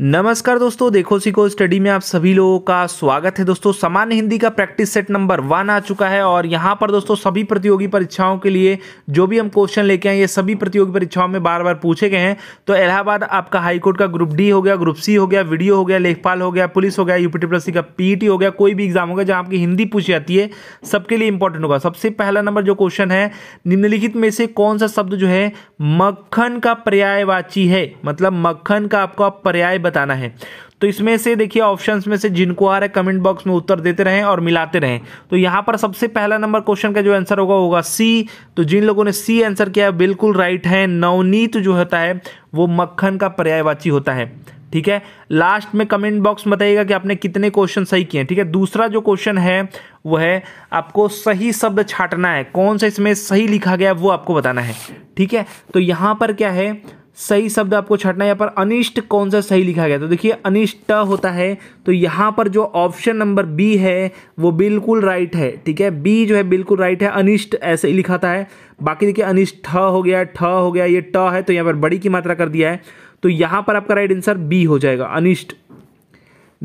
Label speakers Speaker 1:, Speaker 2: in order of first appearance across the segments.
Speaker 1: नमस्कार दोस्तों देखो सीखो स्टडी में आप सभी लोगों का स्वागत है दोस्तों सामान्य हिंदी का प्रैक्टिस सेट नंबर वन आ चुका है और यहाँ पर दोस्तों सभी प्रतियोगी परीक्षाओं के लिए जो भी हम क्वेश्चन लेके आए ये सभी प्रतियोगी परीक्षाओं में बार बार पूछे गए हैं तो इलाहाबाद आपका हाईकोर्ट का ग्रुप डी हो गया ग्रुप सी हो गया वीडियो हो गया लेखपाल हो गया पुलिस हो गया यूपीटी प्लस सी का पीईटी हो गया कोई भी एग्जाम हो गया जहाँ आपकी हिंदी पूछी जाती है सबके लिए इंपॉर्टेंट होगा सबसे पहला नंबर जो क्वेश्चन है निम्नलिखित में से कौन सा शब्द जो है मक्खन का पर्यायवाची है मतलब मक्खन का आपका पर्याय बताना है तो इसमें से देखिए ऑप्शंस में से जिनको आ रहा है कमेंट बॉक्स में उत्तर देते रहें और मिलाते रहें तो यहाँ पर सबसे पहला नंबर क्वेश्चन का जो आंसर होगा होगा सी तो जिन लोगों ने सी आंसर किया बिल्कुल राइट है नवनीत जो होता है वो मक्खन का पर्यायवाची होता है ठीक है लास्ट में कमेंट बॉक्स बताइएगा कि आपने कितने क्वेश्चन सही किए ठीक है दूसरा जो क्वेश्चन है वो है आपको सही शब्द छाटना है कौन सा इसमें सही लिखा गया वो आपको बताना है ठीक है तो यहाँ पर क्या है सही शब्द आपको छटना है यहाँ पर अनिष्ट कौन सा सही लिखा गया तो देखिए अनिष्ट होता है तो यहाँ पर जो ऑप्शन नंबर बी है वो बिल्कुल राइट है ठीक है बी जो है बिल्कुल राइट है अनिष्ट ऐसे ही लिखाता है बाकी देखिए अनिष्ट ठ हो गया ठ हो गया ये ट है तो यहाँ पर बड़ी की मात्रा कर दिया है तो यहाँ पर आपका राइट आंसर बी हो जाएगा अनिष्ट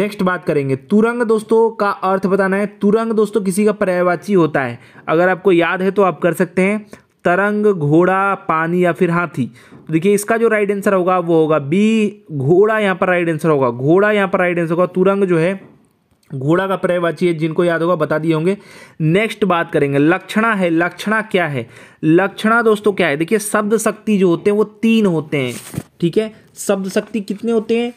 Speaker 1: नेक्स्ट बात करेंगे तुरंग दोस्तों का अर्थ बताना है तुरंग दोस्तों किसी का पर्यायवाची होता है अगर आपको याद है तो आप कर सकते हैं तरंग घोड़ा पानी या फिर हाथी तो देखिए इसका जो राइट आंसर होगा वो होगा बी घोड़ा यहाँ पर राइट आंसर होगा घोड़ा यहाँ पर राइट आंसर होगा तुरंग जो है घोड़ा का पर्यायवाची है जिनको याद होगा बता दिए होंगे नेक्स्ट बात करेंगे लक्षणा है लक्षणा क्या है लक्षणा दोस्तों क्या है देखिए शब्द शक्ति जो होते हैं वो तीन होते हैं ठीक है शब्द शक्ति कितने होते हैं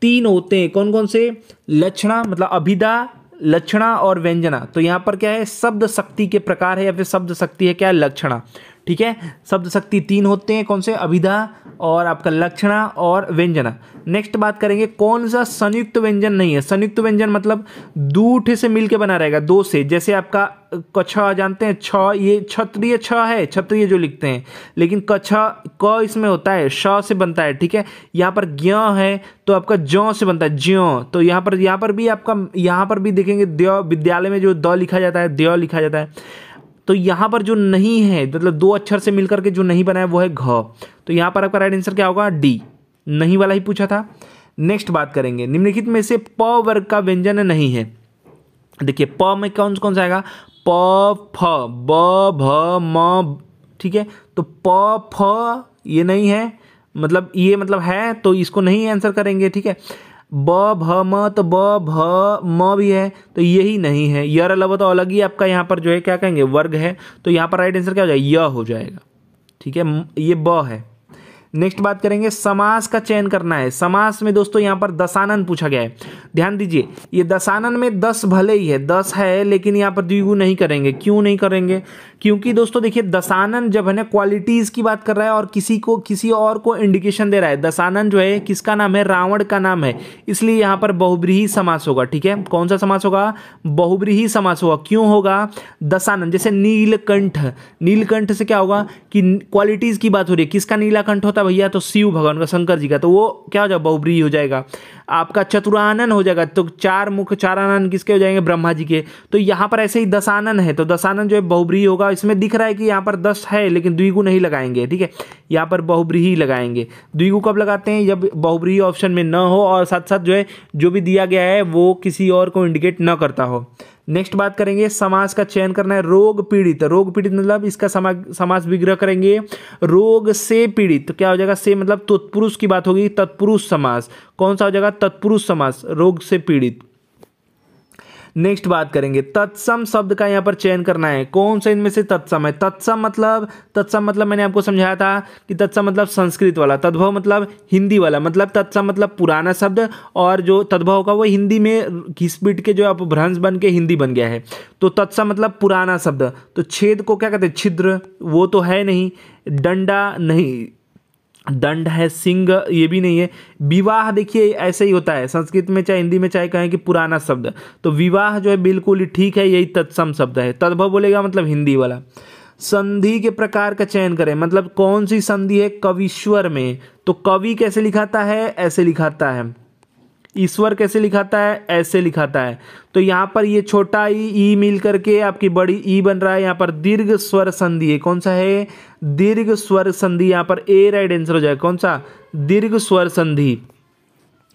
Speaker 1: तीन होते हैं कौन कौन से लक्षणा मतलब अभिदा लक्षणा और व्यंजना तो यहाँ पर क्या है शब्द शक्ति के प्रकार है या फिर शब्द शक्ति है क्या लक्षणा ठीक है शब्द शक्ति तीन होते हैं कौन से अभिधा और आपका लक्षणा और व्यंजना नेक्स्ट बात करेंगे कौन सा संयुक्त व्यंजन नहीं है संयुक्त व्यंजन मतलब दूठे से मिलके बना रहेगा दो से जैसे आपका कछ जानते हैं छ ये क्षत्रिय छ है क्षत्रिय जो लिखते हैं लेकिन कछ क इसमें होता है श से बनता है ठीक है यहाँ पर ज्ञ है तो आपका ज्यो से बनता है ज्यो तो यहाँ पर यहाँ पर भी आपका यहाँ पर भी देखेंगे द्य विद्यालय में जो द लिखा जाता है द्य लिखा जाता है तो यहाँ पर जो नहीं है मतलब दो अक्षर से मिलकर के जो नहीं बनाया वो है घ तो यहाँ पर आपका राइट आंसर क्या होगा डी नहीं वाला ही पूछा था नेक्स्ट बात करेंगे निम्नलिखित में से प वर्ग का व्यंजन नहीं है देखिए प में कौन कौन सा आएगा प फ ब भ म ठीक है तो प फ ये नहीं है मतलब ये मतलब है तो इसको नहीं आंसर करेंगे ठीक है ब भ म तो ब भ म भी है तो यही नहीं है यर अलावा तो अलग ही आपका यहाँ पर जो है क्या कहेंगे वर्ग है तो यहाँ पर राइट आंसर क्या हो जाएगा य हो जाएगा ठीक है ये ब है नेक्स्ट बात करेंगे समास का चयन करना है समास में दोस्तों यहाँ पर दशानन पूछा गया है ध्यान दीजिए ये दशानन में दस भले ही है दस है लेकिन यहाँ पर द्विगु नहीं करेंगे क्यों नहीं करेंगे क्योंकि दोस्तों देखिए दशानन जब है ना क्वालिटीज़ की बात कर रहा है और किसी को किसी और को इंडिकेशन दे रहा है दशानन जो है किसका नाम है रावण का नाम है इसलिए यहाँ पर बहुब्रीही समास होगा ठीक है कौन सा समास होगा बहुब्रीही समास होगा क्यों होगा दशानन जैसे नीलकंठ नीलकंठ से क्या होगा कि क्वालिटीज़ की बात हो रही है किसका नीलाकंठ होता है भैया तो शिव भगवान का शंकर जी का तो वो क्या हो जाएगा बहुब्री हो जाएगा आपका चतुरानन हो जाएगा तो चार मुख चार आनंद किसके हो जाएंगे ब्रह्मा जी के तो यहाँ पर ऐसे ही दसानन है तो दसानन जो है बहुब्री होगा इसमें दिख रहा है कि यहाँ पर दस है लेकिन द्विगु नहीं लगाएंगे ठीक है यहाँ पर बहुब्री ही लगाएंगे द्विगु कब लगाते हैं जब बहुब्री ऑप्शन में न हो और साथ साथ जो है जो भी दिया गया है वो किसी और को इंडिकेट न करता हो नेक्स्ट बात करेंगे समाज का चयन करना है रोग पीड़ित रोग पीड़ित मतलब इसका समाज समाज विग्रह करेंगे रोग से पीड़ित तो क्या हो जाएगा से मतलब तत्पुरुष की बात होगी तत्पुरुष समास कौन सा हो जाएगा तत्पुरुष समास रोग से पीड़ित नेक्स्ट बात करेंगे तत्सम शब्द का यहाँ पर चयन करना है कौन सा इनमें से तत्सम है तत्सम मतलब तत्सम मतलब मैंने आपको समझाया था कि तत्सम मतलब संस्कृत वाला तद्भव मतलब हिंदी वाला मतलब तत्सम मतलब पुराना शब्द और जो तद्भव का वो हिंदी में घिसपिट के जो आप भ्रंश बन के हिंदी बन गया है तो तत्सम मतलब पुराना शब्द तो छेद को क्या कहते हैं छिद्र वो तो है नहीं डंडा नहीं दंड है सिंह ये भी नहीं है विवाह देखिए ऐसे ही होता है संस्कृत में चाहे हिंदी में चाहे कहें कि पुराना शब्द तो विवाह जो है बिल्कुल ही ठीक है यही तत्सम शब्द है तद्भव बोलेगा मतलब हिंदी वाला संधि के प्रकार का चयन करें मतलब कौन सी संधि है कविश्वर में तो कवि कैसे लिखाता है ऐसे लिखाता है ईश्वर कैसे लिखाता है ऐसे लिखाता है तो यहाँ पर ये छोटा ई ई मिल करके आपकी बड़ी ई बन रहा है यहाँ पर दीर्घ स्वर संधि है कौन सा है दीर्घ स्वर संधि यहाँ पर ए राइट आंसर हो जाएगा कौन सा दीर्घ स्वर संधि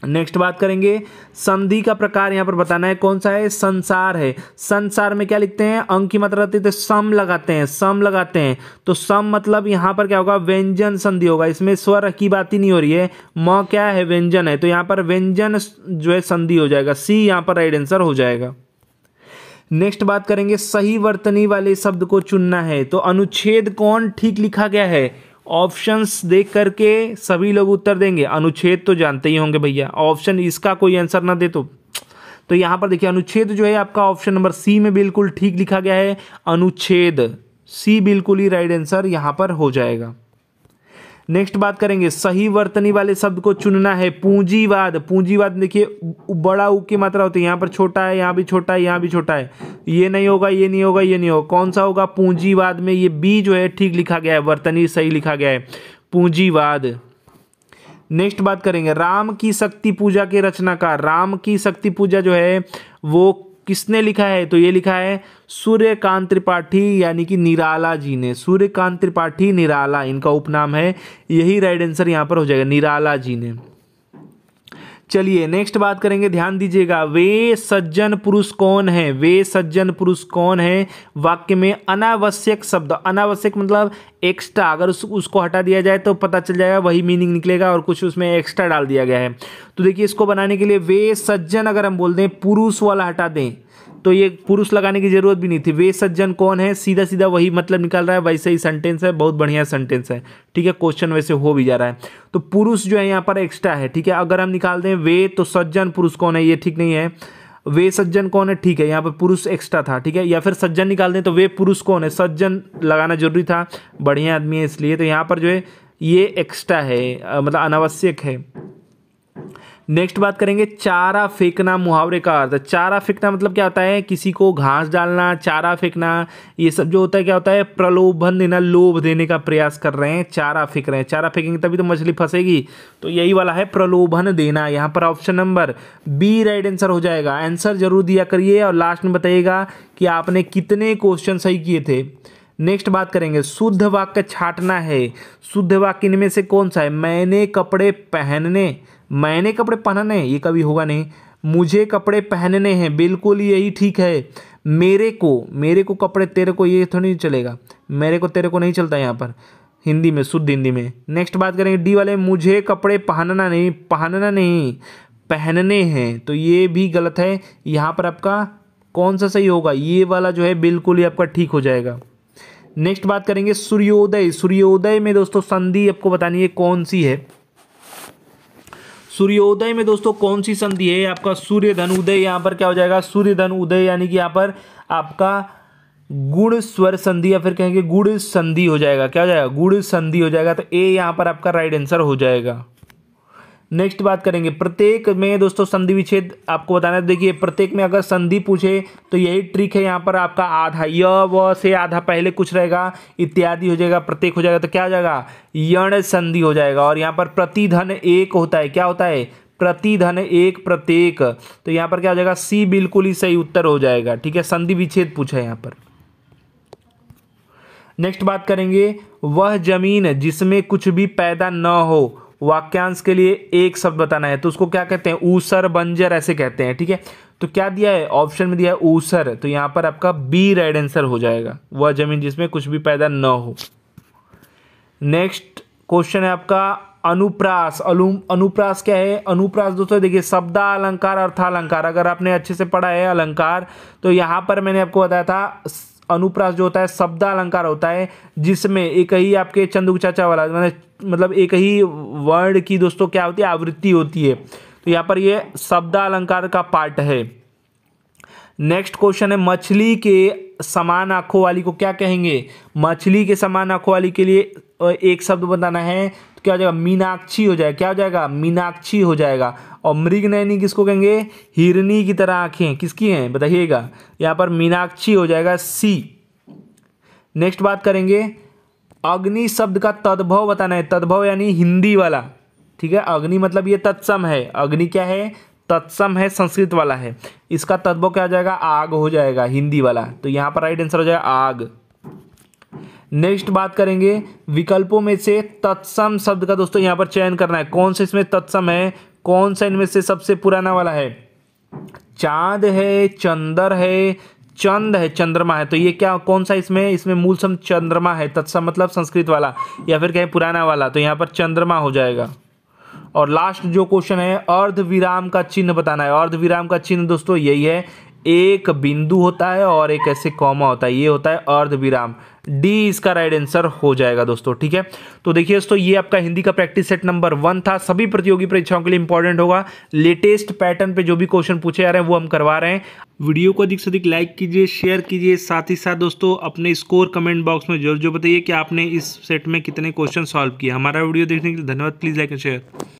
Speaker 1: नेक्स्ट बात करेंगे संधि का प्रकार यहाँ पर बताना है कौन सा है संसार है संसार में क्या लिखते हैं अंक की मात्रा रहती है तो सम लगाते हैं सम लगाते हैं तो सम मतलब यहाँ पर क्या होगा व्यंजन संधि होगा इसमें स्वर की बात ही नहीं हो रही है म क्या है व्यंजन है तो यहाँ पर व्यंजन जो है संधि हो जाएगा सी यहाँ पर राइट आंसर हो जाएगा नेक्स्ट बात करेंगे सही वर्तनी वाले शब्द को चुनना है तो अनुच्छेद कौन ठीक लिखा गया है ऑप्शंस देख करके सभी लोग उत्तर देंगे अनुच्छेद तो जानते ही होंगे भैया ऑप्शन इसका कोई आंसर ना दे तो तो यहाँ पर देखिए अनुच्छेद जो है आपका ऑप्शन नंबर सी में बिल्कुल ठीक लिखा गया है अनुच्छेद सी बिल्कुल ही राइट आंसर यहाँ पर हो जाएगा नेक्स्ट बात करेंगे सही वर्तनी वाले शब्द को चुनना है पूंजीवाद पूंजीवाद देखिए बड़ा ऊ की मात्रा होती है यहाँ पर छोटा है यहाँ भी छोटा है यहाँ भी छोटा है ये नहीं होगा ये नहीं होगा ये नहीं होगा कौन सा होगा पूंजीवाद में ये बी जो है ठीक लिखा गया है वर्तनी सही लिखा गया है पूंजीवाद नेक्स्ट बात करेंगे राम की शक्ति पूजा के रचनाकार राम की शक्ति पूजा जो है वो किसने लिखा है तो ये लिखा है सूर्यकांत त्रिपाठी यानी कि निराला जी ने सूर्यकांत त्रिपाठी निराला इनका उपनाम है यही राइट आंसर यहाँ पर हो जाएगा निराला जी ने चलिए नेक्स्ट बात करेंगे ध्यान दीजिएगा वे सज्जन पुरुष कौन है वे सज्जन पुरुष कौन है वाक्य में अनावश्यक शब्द अनावश्यक मतलब एक्स्ट्रा अगर उस, उसको हटा दिया जाए तो पता चल जाएगा वही मीनिंग निकलेगा और कुछ उसमें एक्स्ट्रा डाल दिया गया है तो देखिए इसको बनाने के लिए वे सज्जन अगर हम बोल दें पुरुष वाला हटा दें तो ये पुरुष लगाने की जरूरत भी नहीं थी वे सज्जन कौन है सीधा सीधा वही मतलब निकाल रहा है वैसे ही सेंटेंस है बहुत बढ़िया सेंटेंस है ठीक है क्वेश्चन वैसे हो भी जा रहा है तो पुरुष जो है यहाँ पर एक्स्ट्रा है ठीक है अगर हम निकाल दें वे तो सज्जन पुरुष कौन है ये ठीक नहीं है वे सज्जन कौन है ठीक है यहाँ पर पुरुष एक्स्ट्रा था ठीक है या फिर सज्जन निकाल दें तो वे पुरुष कौन है सज्जन लगाना जरूरी था बढ़िया आदमी है इसलिए तो यहाँ पर जो है ये एक्स्ट्रा है मतलब अनावश्यक है नेक्स्ट बात करेंगे चारा फेंकना मुहावरे का अर्थ चारा फेंकना मतलब क्या होता है किसी को घास डालना चारा फेंकना ये सब जो होता है क्या होता है प्रलोभन देना लोभ देने का प्रयास कर रहे हैं चारा फेंक रहे हैं चारा फेंकेंगे तभी तो मछली फंसेगी तो यही वाला है प्रलोभन देना यहाँ पर option number B right answer हो जाएगा आंसर जरूर दिया करिए और लास्ट में बताइएगा कि आपने कितने क्वेश्चन सही किए थे नेक्स्ट बात करेंगे शुद्ध वाक्य छाटना है शुद्ध वाक्य इनमें से कौन सा है मैंने कपड़े पहनने मैंने कपड़े पहनने हैं ये कभी होगा नहीं मुझे कपड़े पहनने हैं बिल्कुल यही ठीक है मेरे को मेरे को कपड़े तेरे को ये थोड़ी तो चलेगा मेरे को तेरे को नहीं चलता यहाँ पर हिंदी में शुद्ध हिंदी में नेक्स्ट बात करेंगे डी वाले मुझे कपड़े पहनना नहीं पहनना नहीं पहनने हैं तो ये भी गलत है यहाँ पर आपका कौन सा सही होगा ये वाला जो है बिल्कुल ही आपका ठीक हो जाएगा नेक्स्ट बात करेंगे सूर्योदय सूर्योदय में दोस्तों संधि आपको बतानी है कौन सी है सूर्योदय में दोस्तों कौन सी संधि है आपका सूर्य धन उदय यहाँ पर क्या हो जाएगा सूर्य धन उदय यानी कि यहाँ पर आपका गुड़ स्वर संधि या फिर कहेंगे गुड़ संधि हो जाएगा क्या हो जाएगा गुड़ संधि हो जाएगा तो ए यहाँ पर आपका राइट आंसर हो जाएगा नेक्स्ट बात करेंगे प्रत्येक में दोस्तों संधि विच्छेद आपको बताना है देखिए प्रत्येक में अगर संधि पूछे तो यही ट्रिक है यहाँ पर आपका आधा य व से आधा पहले कुछ रहेगा इत्यादि हो जाएगा प्रत्येक हो जाएगा तो क्या हो जाएगा यण संधि हो जाएगा और यहाँ पर प्रतिधन एक होता है क्या होता है प्रतिधन एक प्रत्येक तो यहाँ पर क्या हो जाएगा सी बिल्कुल ही सही उत्तर हो जाएगा ठीक है संधि विच्छेद पूछा है यहाँ पर नेक्स्ट बात करेंगे वह जमीन जिसमें कुछ भी पैदा न हो वाक्यांश के लिए एक शब्द बताना है तो उसको क्या कहते हैं ऊसर बंजर ऐसे कहते हैं ठीक है तो क्या दिया है ऑप्शन में दिया है ऊसर तो यहाँ पर आपका बी राइट आंसर हो जाएगा वह जमीन जिसमें कुछ भी पैदा न हो नेक्स्ट क्वेश्चन है आपका अनुप्रास अनुप्रास क्या है अनुप्रास दोस्तों देखिए शब्द अलंकार अर्थालंकार अगर आपने अच्छे से पढ़ा है अलंकार तो यहाँ पर मैंने आपको बताया था अनुप्रास जो होता है शब्द अलंकार होता है जिसमें एक ही आपके चंदू चाचा वाला मतलब एक ही वर्ड की दोस्तों क्या होती है आवृत्ति होती है तो यहाँ पर ये अलंकार का पार्ट है नेक्स्ट क्वेश्चन है मछली के समान आंखों वाली को क्या कहेंगे मछली के समान आंखों वाली के लिए एक शब्द बताना है तो क्या हो जाएगा मीनाक्षी हो जाएगा क्या हो जाएगा मीनाक्षी हो जाएगा और मृग नैनी किसको कहेंगे हिरनी की तरह आँखें किसकी हैं बताइएगा यहाँ पर मीनाक्षी हो जाएगा सी नेक्स्ट बात करेंगे अग्नि शब्द का तद्भव बताना है तद्भव यानी हिंदी वाला ठीक है अग्नि मतलब ये तत्सम है अग्नि क्या है तत्सम है संस्कृत वाला है इसका तत्व क्या हो जाएगा आग हो जाएगा हिंदी वाला तो यहाँ पर राइट आंसर हो जाएगा आग नेक्स्ट बात करेंगे विकल्पों में से तत्सम शब्द का दोस्तों यहाँ पर चयन करना है कौन से इसमें तत्सम है कौन सा इनमें से सबसे पुराना वाला है चांद है चंदर है चंद है चंद्रमा है तो ये क्या कौन सा इसमें इसमें मूल शब्द चंद्रमा है तत्सम मतलब संस्कृत वाला या फिर कहें पुराना वाला तो यहाँ पर चंद्रमा हो जाएगा और लास्ट जो क्वेश्चन है अर्ध विराम का चिन्ह बताना है अर्ध विराम का चिन्ह दोस्तों यही है एक बिंदु होता है और एक ऐसे कॉमा होता है ये होता है अर्ध विराम डी इसका राइट आंसर हो जाएगा दोस्तों ठीक है तो देखिए दोस्तों ये आपका हिंदी का प्रैक्टिस सेट नंबर वन था सभी प्रतियोगी परीक्षाओं के लिए इंपॉर्टेंट होगा लेटेस्ट पैटर्न पे जो भी क्वेश्चन पूछे जा रहे हैं वो हम करवा रहे हैं वीडियो को अधिक से अधिक लाइक कीजिए शेयर कीजिए साथ ही साथ दोस्तों अपने स्कोर कमेंट बॉक्स में जरूर जो बताइए कि आपने इस सेट में कितने क्वेश्चन सॉल्व किए हमारा वीडियो देखने के लिए धन्यवाद प्लीज़ लाइक एंड शेयर